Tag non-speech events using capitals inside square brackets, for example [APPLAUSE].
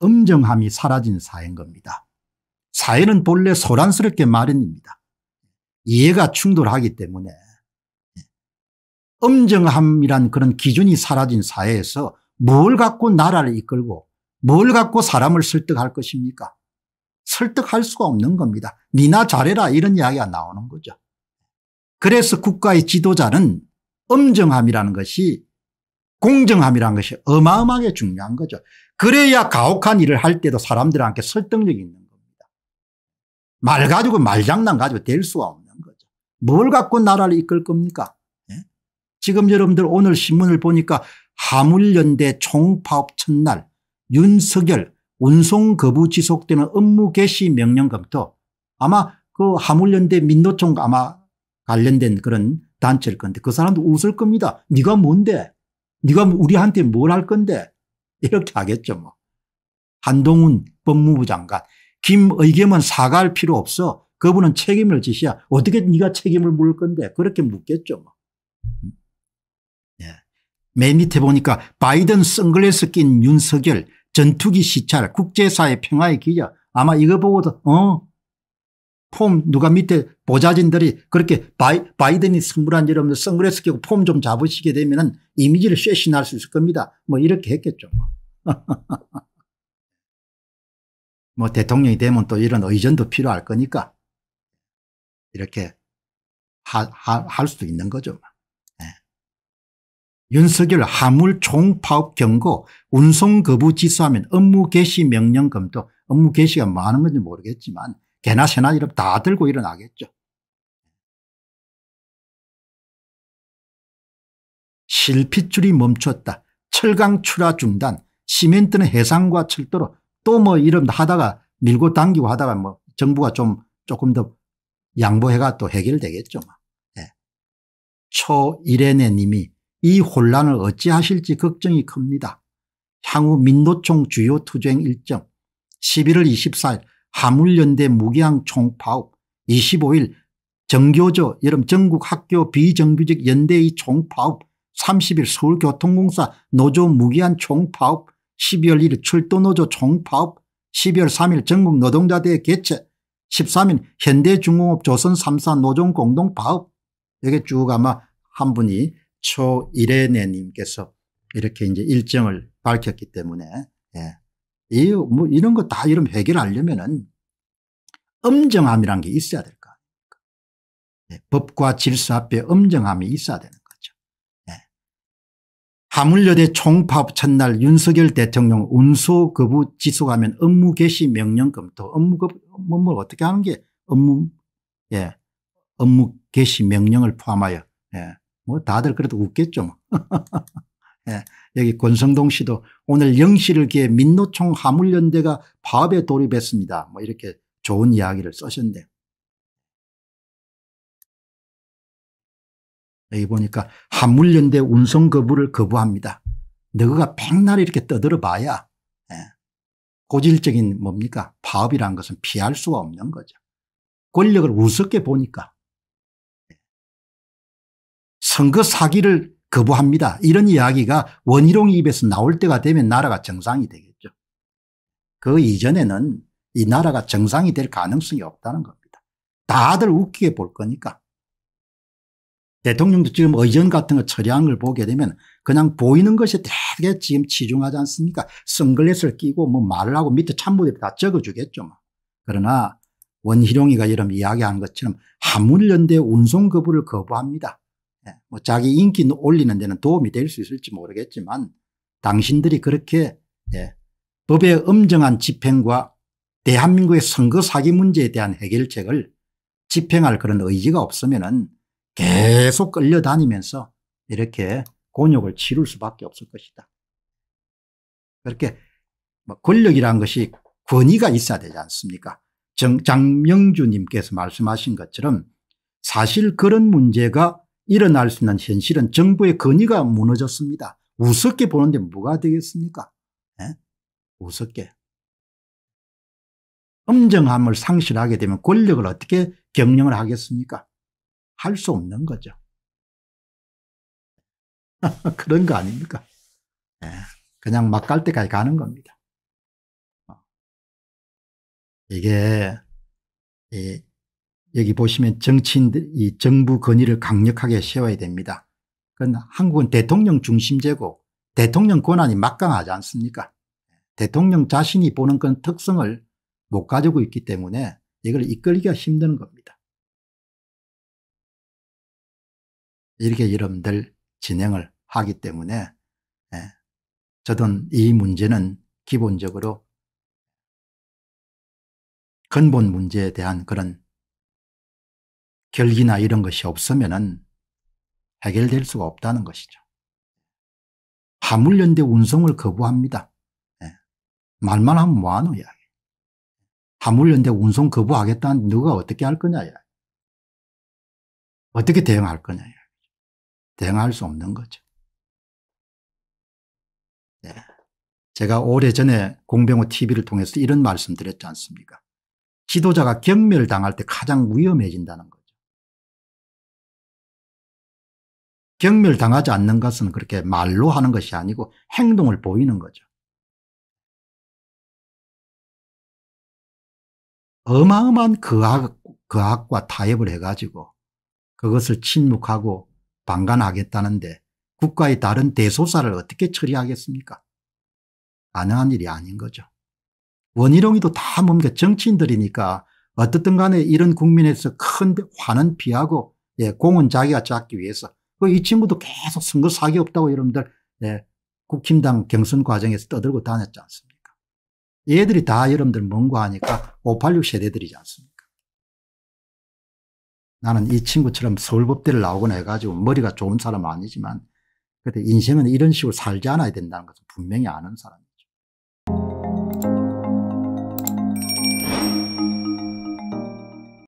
엄정함이 사라진 사회인 겁니다. 사회는 본래 소란스럽게 마련입니다. 이해가 충돌하기 때문에 엄정함이란 그런 기준이 사라진 사회에서 뭘 갖고 나라를 이끌고 뭘 갖고 사람을 설득할 것입니까? 설득할 수가 없는 겁니다. 니나 잘해라 이런 이야기가 나오는 거죠. 그래서 국가의 지도자는 엄정함이라는 것이 공정함이란 것이 어마어마하게 중요한 거죠. 그래야 가혹한 일을 할 때도 사람들한테 설득력이 있는 겁니다. 말 가지고 말장난 가지고 될 수가 없는 거죠. 뭘 갖고 나라를 이끌 겁니까? 예? 지금 여러분들 오늘 신문을 보니까 하물연대 총파업 첫날 윤석열 운송 거부 지속되는 업무 개시 명령 검토 아마 그 하물연대 민노총 아마 관련된 그런 단체일 건데 그 사람도 웃을 겁니다. 네가 뭔데 네가 뭐 우리한테 뭘 할 건데 이렇게 하겠죠 뭐. 한동훈 법무부 장관 김의겸은 사과할 필요 없어. 그분은 책임을 지시야. 어떻게 네가 책임을 물을 건데 그렇게 묻겠죠 뭐. 음. 예. 맨 밑에 보니까 바이든 선글라스 낀 윤석열 전투기 시찰 국제사회 평화의 기자 아마 이거 보고도 어폼 누가 밑에 보좌진들이 그렇게 바이, 바이든이 선물한 여러분 선글라스 끼고 폼 좀 잡으시게 되면 은 이미지를 쉐신할수 있을 겁니다. 뭐 이렇게 했겠죠. 뭐. [LAUGHS] 뭐 대통령이 되면 또 이런 의전도 필요할 거니까 이렇게 할 수도 있는 거죠. 네. 윤석열 하물 총파업 경고 운송 거부 지수하면 업무 개시 명령 검토 업무 개시가 많은 건지 모르겠지만 개나 새나 이름 다 들고 일어나겠죠. 실핏줄이 멈췄다. 철강 출하 중단. 시멘트는 해상과 철도로 또 뭐 이름 하다가 밀고 당기고 하다가 뭐 정부가 좀 조금 더 양보해가 또 해결되겠죠. 뭐. 예. 네. 초이레네 님이 이 혼란을 어찌하실지 걱정이 큽니다. 향후 민노총 주요 투쟁 일정 11월 24일 하물연대 무기항 총파업 25일 정교조 여름 전국학교 비정규직 연대의 총파업 30일 서울교통공사 노조 무기한 총파업 12월 1일 출도노조 총파업 12월 3일 전국노동자대회 개최 13일 현대중공업 조선 3사 노조 공동파업 여기 쭉 아마 한 분이 초이레네님께서 이렇게 이제 일정을 밝혔기 때문에 예. 이, 뭐 이런 거 다 이런 해결하려면은 엄정함이란 게 있어야 될거 아닙니까? 네, 법과 질서 앞에 엄정함이 있어야 되는 거죠. 네. 예. 하물여대 총파업 첫날 윤석열 대통령 운수 거부 지속하면 업무 개시 명령 검토 업무 거부 뭐, 뭐 어떻게 하는 게 업무 예 업무 개시 명령을 포함하여 예. 뭐 다들 그래도 웃겠죠. 뭐. [LAUGHS] 예, 여기 권성동 씨도 오늘 영시를 기해 민노총 하물연대가 파업에 돌입했습니다. 뭐 이렇게 좋은 이야기를 쓰셨는데 여기 보니까 하물연대 운송 거부를 거부합니다. 너가 백날 이렇게 떠들어 봐야 예. 고질적인 뭡니까 파업이란 것은 피할 수가 없는 거죠. 권력을 우습게 보니까 예. 선거 사기를 거부합니다. 이런 이야기가 원희룡 입에서 나올 때가 되면 나라가 정상이 되겠죠. 그 이전에는 이 나라가 정상이 될 가능성이 없다는 겁니다. 다들 웃기게 볼 거니까. 대통령도 지금 의전 같은 거 처리한 걸 보게 되면 그냥 보이는 것이 되게 지금 치중하지 않습니까? 선글라스를 끼고 뭐 말을 하고 밑에 참모들이 다 적어주겠죠. 뭐. 그러나 원희룡이가 이런 이야기한 것처럼 한문연대 운송 거부를 거부합니다. 예, 뭐 자기 인기 올리는 데는 도움이 될 수 있을지 모르겠지만 당신들이 그렇게 예, 법의 엄정한 집행과 대한민국의 선거 사기 문제에 대한 해결책을 집행할 그런 의지가 없으면 계속 끌려다니면서 이렇게 곤욕을 치를 수밖에 없을 것이다. 그렇게 뭐 권력이란 것이 권위가 있어야 되지 않습니까 정, 장명주님께서 말씀하신 것처럼 사실 그런 문제가 일어날 수 있는 현실은 정부의 건의가 무너졌습니다. 우습게 보는데 뭐가 되겠습니까? 예? 우습게. 엄정함을 상실하게 되면 권력을 어떻게 경영을 하겠습니까? 할 수 없는 거죠. [LAUGHS] 그런 거 아닙니까? 예. 그냥 막 갈 때까지 가는 겁니다. 어. 이게 이 여기 보시면 정치인들 이 정부 권위를 강력하게 세워야 됩니다. 그건 한국은 대통령 중심제고 대통령 권한이 막강하지 않습니까? 대통령 자신이 보는 건 특성을 못 가지고 있기 때문에 이걸 이끌기가 힘든 겁니다. 이렇게 여러분들 진행을 하기 때문에 예, 저는 이 문제는 기본적으로 근본 문제에 대한 그런 결기나 이런 것이 없으면 해결될 수가 없다는 것이죠. 화물연대 운송을 거부합니다. 네. 말만 하면 뭐하노 이야기. 화물연대 운송 거부하겠다는 누가 어떻게 할 거냐 이야기. 어떻게 대응할 거냐 이야기. 대응할 수 없는 거죠. 네. 제가 오래전에 공병호 TV를 통해서 이런 말씀 드렸지 않습니까? 지도자가 경멸당할 때 가장 위험해진다는 것. 경멸당하지 않는 것은 그렇게 말로 하는 것이 아니고 행동을 보이는 거죠. 어마어마한 거악, 거악과 타협을 해가지고 그것을 침묵하고 방관하겠다는데 국가의 다른 대소사를 어떻게 처리하겠습니까? 가능한 일이 아닌 거죠. 원희룡이도 다뭡니 정치인들이니까 어떻든 간에 이런 국민에서 큰 화는 피하고 예, 공은 자기가 잡기 위해서 그 이 친구도 계속 선거 사기 없다고 여러분들 네, 국힘당 그 경선 과정에서 떠들고 다녔지 않습니까? 얘들이 다 여러분들 뭔가 하니까 586 세대들이지 않습니까? 나는 이 친구처럼 서울법대를 나오거나 해가지고 머리가 좋은 사람 은 아니지만 그때 인생은 이런 식으로 살지 않아야 된다는 것을 분명히 아는 사람이에요.